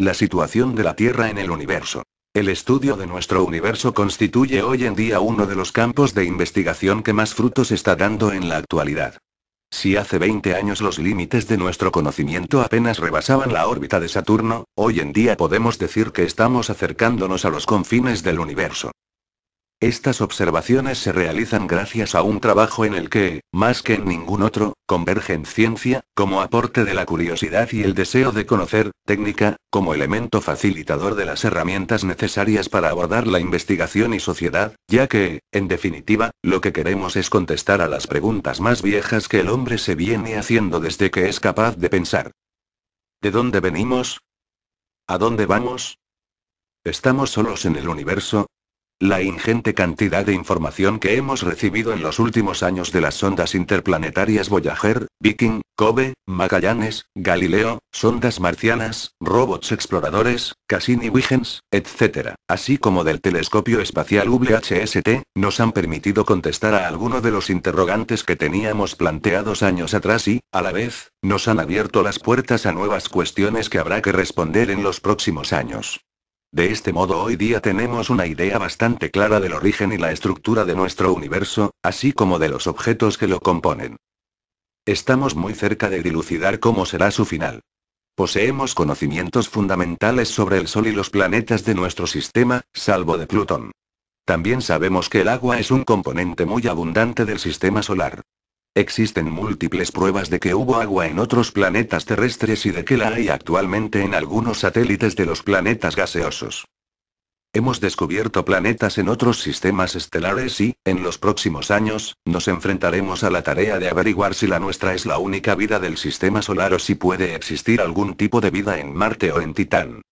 La situación de la Tierra en el universo. El estudio de nuestro universo constituye hoy en día uno de los campos de investigación que más frutos está dando en la actualidad. Si hace 20 años los límites de nuestro conocimiento apenas rebasaban la órbita de Saturno, hoy en día podemos decir que estamos acercándonos a los confines del universo. Estas observaciones se realizan gracias a un trabajo en el que, más que en ningún otro, convergen ciencia, como aporte de la curiosidad y el deseo de conocer, técnica, como elemento facilitador de las herramientas necesarias para abordar la investigación y sociedad, ya que, en definitiva, lo que queremos es contestar a las preguntas más viejas que el hombre se viene haciendo desde que es capaz de pensar. ¿De dónde venimos? ¿A dónde vamos? ¿Estamos solos en el universo? La ingente cantidad de información que hemos recibido en los últimos años de las sondas interplanetarias Voyager, Viking, Kobe, Magallanes, Galileo, sondas marcianas, robots exploradores, Cassini-Huygens, etc., así como del telescopio espacial VHST, nos han permitido contestar a alguno de los interrogantes que teníamos planteados años atrás y, a la vez, nos han abierto las puertas a nuevas cuestiones que habrá que responder en los próximos años. De este modo hoy día tenemos una idea bastante clara del origen y la estructura de nuestro universo, así como de los objetos que lo componen. Estamos muy cerca de dilucidar cómo será su final. Poseemos conocimientos fundamentales sobre el Sol y los planetas de nuestro sistema, salvo de Plutón. También sabemos que el agua es un componente muy abundante del sistema solar. Existen múltiples pruebas de que hubo agua en otros planetas terrestres y de que la hay actualmente en algunos satélites de los planetas gaseosos. Hemos descubierto planetas en otros sistemas estelares y, en los próximos años, nos enfrentaremos a la tarea de averiguar si la nuestra es la única vida del sistema solar o si puede existir algún tipo de vida en Marte o en Titán.